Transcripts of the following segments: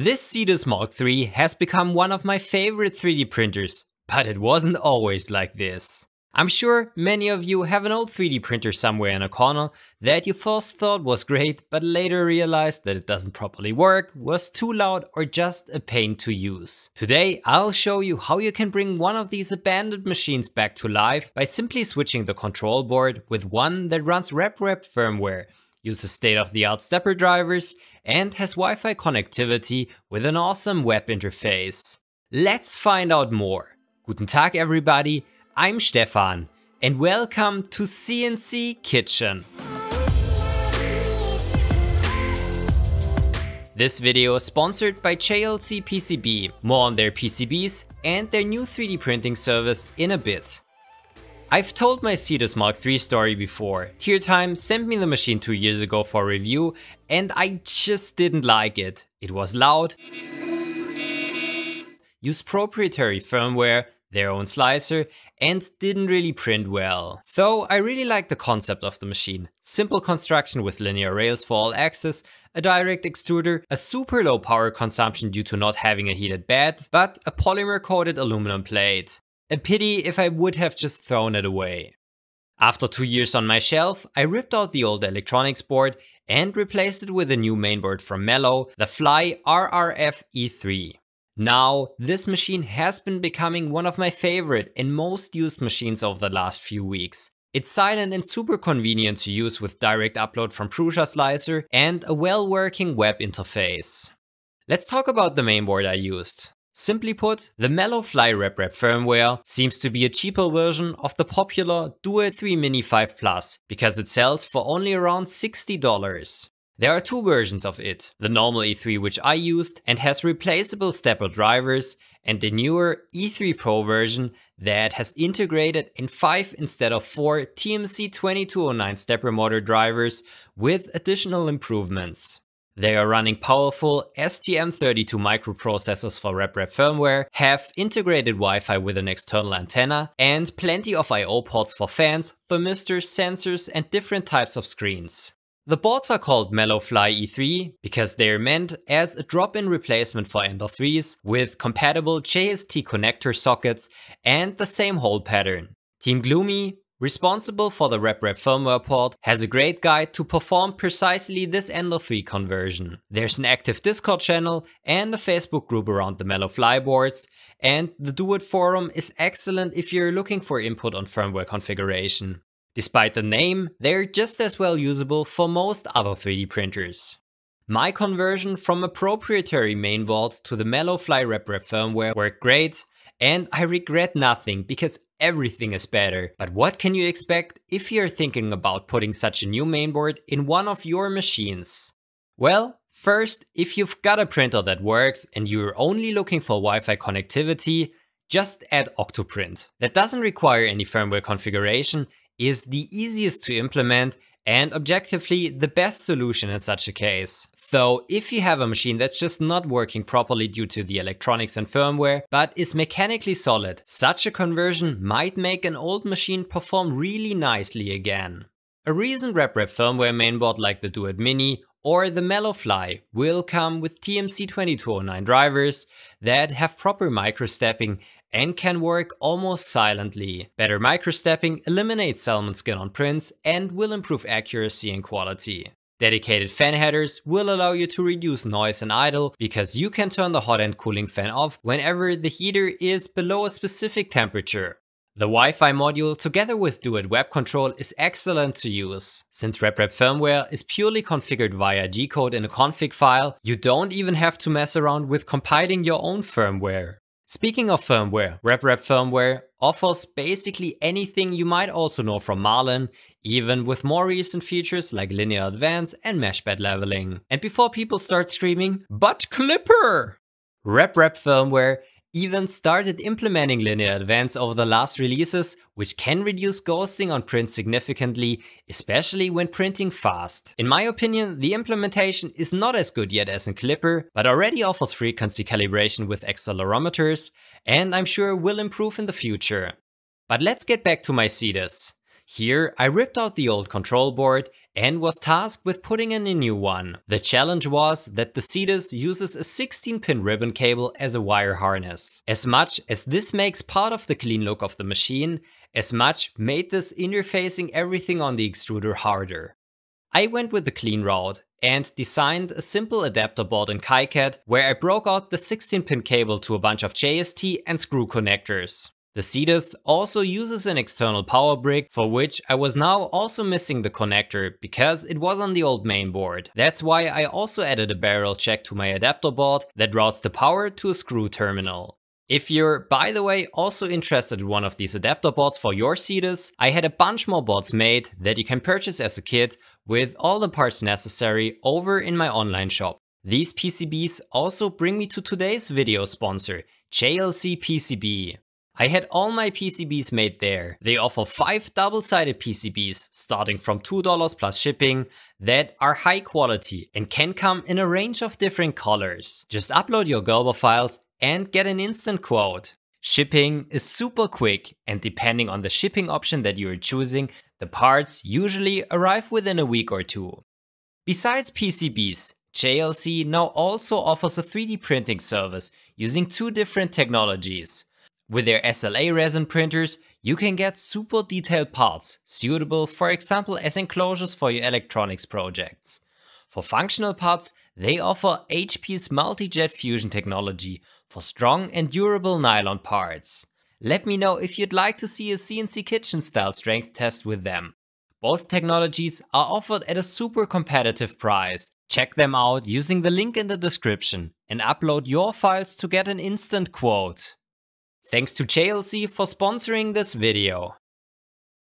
This Cetus Mark III has become one of my favorite 3D printers, but it wasn't always like this. I'm sure many of you have an old 3D printer somewhere in a corner that you first thought was great but later realized that it doesn't properly work, was too loud or just a pain to use. Today I'll show you how you can bring one of these abandoned machines back to life by simply switching the control board with one that runs RepRap firmware uses state-of-the-art stepper drivers, and has Wi-Fi connectivity with an awesome web interface. Let's find out more. Guten Tag everybody, I'm Stefan and welcome to CNC Kitchen. This video is sponsored by JLC PCB, more on their PCBs and their new 3D printing service in a bit. I've told my Cetus Mark III story before. Tier Time sent me the machine two years ago for review and I just didn't like it. It was loud, used proprietary firmware, their own slicer, and didn't really print well. Though I really like the concept of the machine. Simple construction with linear rails for all axes, a direct extruder, a super low power consumption due to not having a heated bed, but a polymer coated aluminum plate. A pity if I would have just thrown it away. After two years on my shelf, I ripped out the old electronics board and replaced it with a new mainboard from Mello, the Fly RRF E3. Now, this machine has been becoming one of my favorite and most used machines over the last few weeks. It's silent and super convenient to use with direct upload from Prusa Slicer and a well-working web interface. Let's talk about the mainboard I used. Simply put, the mellow Fly Wrap firmware seems to be a cheaper version of the popular Duo 3 Mini 5 Plus because it sells for only around $60. There are two versions of it, the normal E3 which I used and has replaceable stepper drivers and the newer E3 Pro version that has integrated in 5 instead of 4 TMC2209 stepper motor drivers with additional improvements. They are running powerful STM32 microprocessors for RepRap firmware, have integrated Wi-Fi with an external antenna, and plenty of I.O. ports for fans, thermistors, sensors, and different types of screens. The boards are called Mellowfly E3 because they are meant as a drop-in replacement for Ender 3s with compatible JST connector sockets and the same hole pattern. Team Gloomy, Responsible for the RepRap firmware port has a great guide to perform precisely this Endo3 conversion. There's an active Discord channel and a Facebook group around the Mellow Flyboards, and the Do It forum is excellent if you're looking for input on firmware configuration. Despite the name, they're just as well usable for most other 3D printers. My conversion from a proprietary mainboard to the Mellowfly RepRap firmware worked great, and I regret nothing because everything is better. But what can you expect if you're thinking about putting such a new mainboard in one of your machines? Well, first, if you've got a printer that works and you're only looking for Wi-Fi connectivity, just add Octoprint. That doesn't require any firmware configuration, is the easiest to implement and objectively the best solution in such a case. Though if you have a machine that's just not working properly due to the electronics and firmware, but is mechanically solid, such a conversion might make an old machine perform really nicely again. A recent RepRap firmware mainboard like the Duet Mini or the Mellowfly will come with TMC2209 drivers that have proper microstepping and can work almost silently. Better microstepping eliminates salmon skin on prints and will improve accuracy and quality. Dedicated fan headers will allow you to reduce noise and idle because you can turn the hot end cooling fan off whenever the heater is below a specific temperature. The Wi-Fi module together with Duet Web Control is excellent to use. Since RepRap firmware is purely configured via G-code in a config file, you don't even have to mess around with compiling your own firmware. Speaking of firmware, RepRap firmware offers basically anything you might also know from Marlin, even with more recent features like linear advance and meshbed leveling. And before people start screaming, but Clipper! RepRap firmware even started implementing Linear Advance over the last releases, which can reduce ghosting on print significantly, especially when printing fast. In my opinion, the implementation is not as good yet as in Clipper, but already offers frequency calibration with accelerometers, and I'm sure will improve in the future. But let's get back to my CDIS. Here, I ripped out the old control board and was tasked with putting in a new one. The challenge was that the Cetus uses a 16-pin ribbon cable as a wire harness. As much as this makes part of the clean look of the machine, as much made this interfacing everything on the extruder harder. I went with the clean route and designed a simple adapter board in KiCad where I broke out the 16-pin cable to a bunch of JST and screw connectors. The Cetus also uses an external power brick for which I was now also missing the connector because it was on the old mainboard. That's why I also added a barrel check to my adapter board that routes the power to a screw terminal. If you're, by the way, also interested in one of these adapter boards for your Cetus, I had a bunch more boards made that you can purchase as a kit with all the parts necessary over in my online shop. These PCBs also bring me to today's video sponsor, JLC PCB. I had all my PCBs made there. They offer 5 double-sided PCBs starting from $2 plus shipping that are high quality and can come in a range of different colors. Just upload your Gerber files and get an instant quote. Shipping is super quick and depending on the shipping option that you are choosing, the parts usually arrive within a week or two. Besides PCBs, JLC now also offers a 3D printing service using two different technologies. With their SLA resin printers, you can get super detailed parts, suitable for example as enclosures for your electronics projects. For functional parts, they offer HP's multi-jet fusion technology for strong and durable nylon parts. Let me know if you'd like to see a CNC kitchen style strength test with them. Both technologies are offered at a super competitive price. Check them out using the link in the description and upload your files to get an instant quote. Thanks to JLC for sponsoring this video.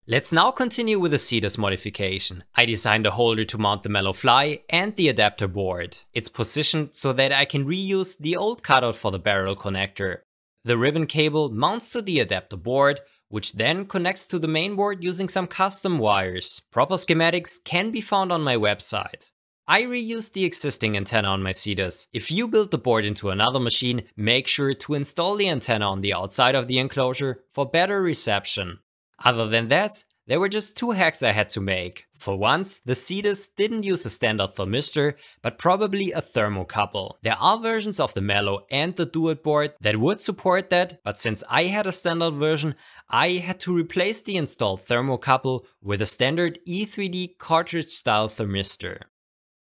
Let's now continue with the Cetus modification. I designed a holder to mount the mellow fly and the adapter board. It's positioned so that I can reuse the old cutout for the barrel connector. The ribbon cable mounts to the adapter board, which then connects to the mainboard using some custom wires. Proper schematics can be found on my website. I reuse the existing antenna on my Cetus. If you build the board into another machine, make sure to install the antenna on the outside of the enclosure for better reception. Other than that, there were just two hacks I had to make. For once, the Cetus didn't use a standard thermistor, but probably a thermocouple. There are versions of the Mellow and the Duet board that would support that, but since I had a standard version, I had to replace the installed thermocouple with a standard E3D cartridge style thermistor.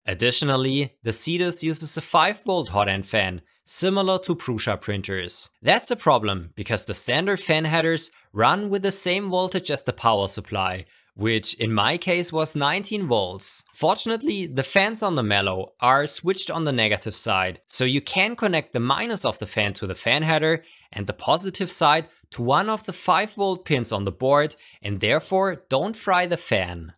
Additionally, the Cetus uses a 5V hot end fan, similar to Prusa printers. That's a problem, because the standard fan headers run with the same voltage as the power supply, which in my case was 19 volts. Fortunately, the fans on the Mellow are switched on the negative side, so you can connect the minus of the fan to the fan header and the positive side to one of the 5 volt pins on the board and therefore don't fry the fan.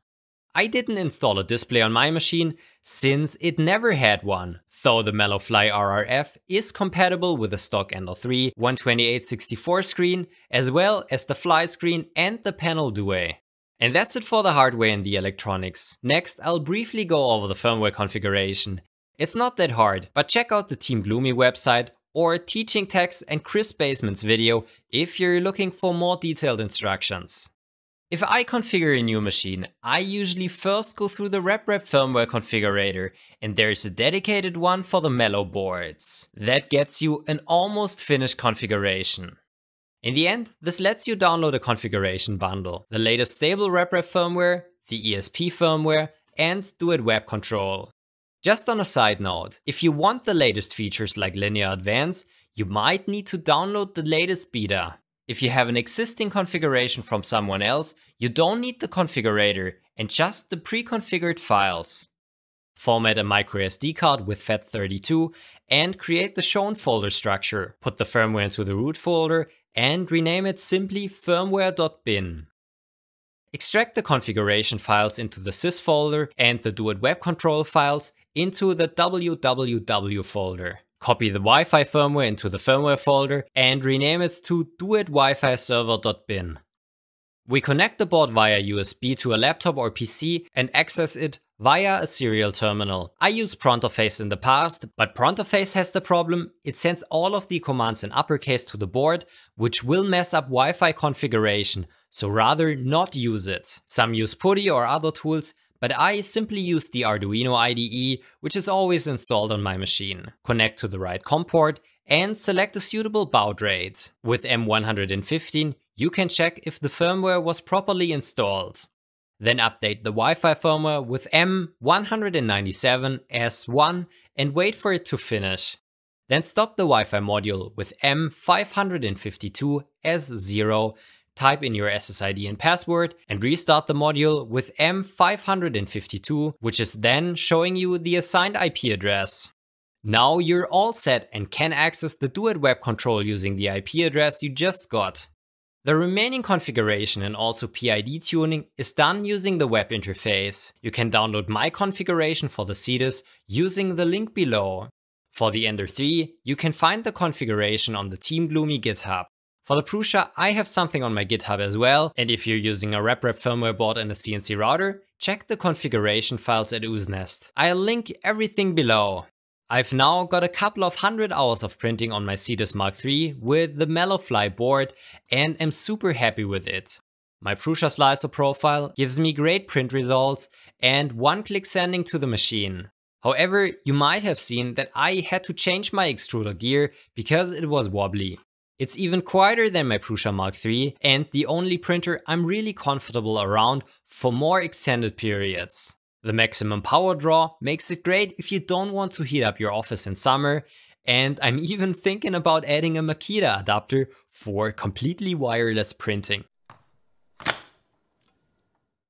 I didn't install a display on my machine since it never had one, though the Mellowfly RRF is compatible with the stock Ender 3 12864 screen, as well as the Fly screen and the panel Douay. And that's it for the hardware and the electronics. Next, I'll briefly go over the firmware configuration. It's not that hard, but check out the Team Gloomy website or Teaching Tech's and Chris Baseman's video if you're looking for more detailed instructions. If I configure a new machine, I usually first go through the RepRap firmware configurator and there is a dedicated one for the mellow boards. That gets you an almost finished configuration. In the end, this lets you download a configuration bundle, the latest stable RepRap firmware, the ESP firmware, and do it web control. Just on a side note, if you want the latest features like Linear Advance, you might need to download the latest beta. If you have an existing configuration from someone else, you don't need the configurator and just the pre-configured files. Format a microSD card with FAT32 and create the shown folder structure. Put the firmware into the root folder and rename it simply firmware.bin. Extract the configuration files into the sys folder and the do it web control files into the www folder copy the Wi-Fi firmware into the firmware folder and rename it to doitwifiserver.bin. We connect the board via USB to a laptop or PC and access it via a serial terminal. I used Prontoface in the past, but Prontoface has the problem, it sends all of the commands in uppercase to the board, which will mess up Wi-Fi configuration, so rather not use it. Some use PuTTY or other tools, but I simply use the Arduino IDE, which is always installed on my machine. Connect to the right COM port and select a suitable baud rate. With M115, you can check if the firmware was properly installed. Then update the Wi-Fi firmware with M197S1 and wait for it to finish. Then stop the Wi-Fi module with M552S0 type in your SSID and password, and restart the module with M552, which is then showing you the assigned IP address. Now you're all set and can access the Duet web control using the IP address you just got. The remaining configuration and also PID tuning is done using the web interface. You can download my configuration for the CETUS using the link below. For the Ender 3, you can find the configuration on the Team Gloomy GitHub. For the Prusa, I have something on my GitHub as well, and if you're using a RepRap firmware board and a CNC router, check the configuration files at Oozenest. I'll link everything below. I've now got a couple of hundred hours of printing on my Cetus Mark III with the Mellowfly board and am super happy with it. My Prusa slicer profile gives me great print results and one-click sending to the machine. However, you might have seen that I had to change my extruder gear because it was wobbly. It's even quieter than my Prusa Mark III and the only printer I'm really comfortable around for more extended periods. The maximum power draw makes it great if you don't want to heat up your office in summer and I'm even thinking about adding a Makita adapter for completely wireless printing.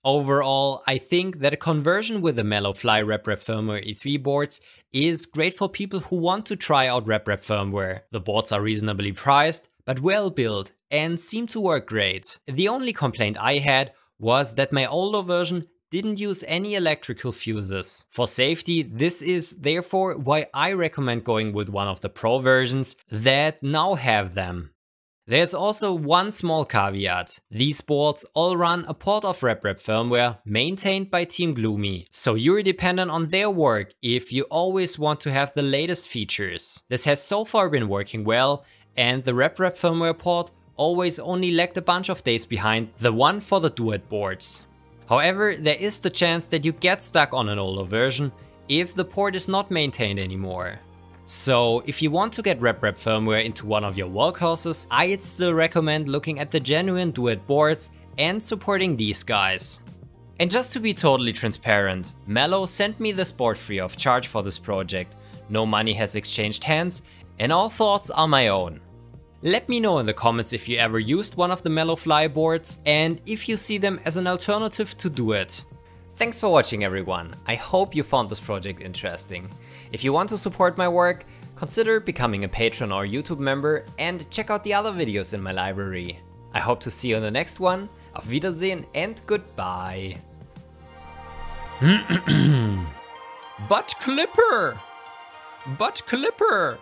Overall, I think that a conversion with the Mellowfly RepRep firmware E3 boards is great for people who want to try out RepRap firmware. The boards are reasonably priced, but well built and seem to work great. The only complaint I had was that my older version didn't use any electrical fuses. For safety, this is therefore why I recommend going with one of the Pro versions that now have them. There's also one small caveat. These boards all run a port of RepRap firmware maintained by Team Gloomy, so you're dependent on their work if you always want to have the latest features. This has so far been working well, and the RepRap firmware port always only lagged a bunch of days behind the one for the Duet boards. However, there is the chance that you get stuck on an older version if the port is not maintained anymore. So if you want to get RepRap firmware into one of your workhorses, I'd still recommend looking at the genuine Duet boards and supporting these guys. And just to be totally transparent, Mellow sent me this board free of charge for this project, no money has exchanged hands, and all thoughts are my own. Let me know in the comments if you ever used one of the Mellow Fly boards and if you see them as an alternative to do it. Thanks for watching everyone, I hope you found this project interesting. If you want to support my work, consider becoming a patron or YouTube member and check out the other videos in my library. I hope to see you in the next one, auf Wiedersehen and goodbye. but Clipper! But Clipper!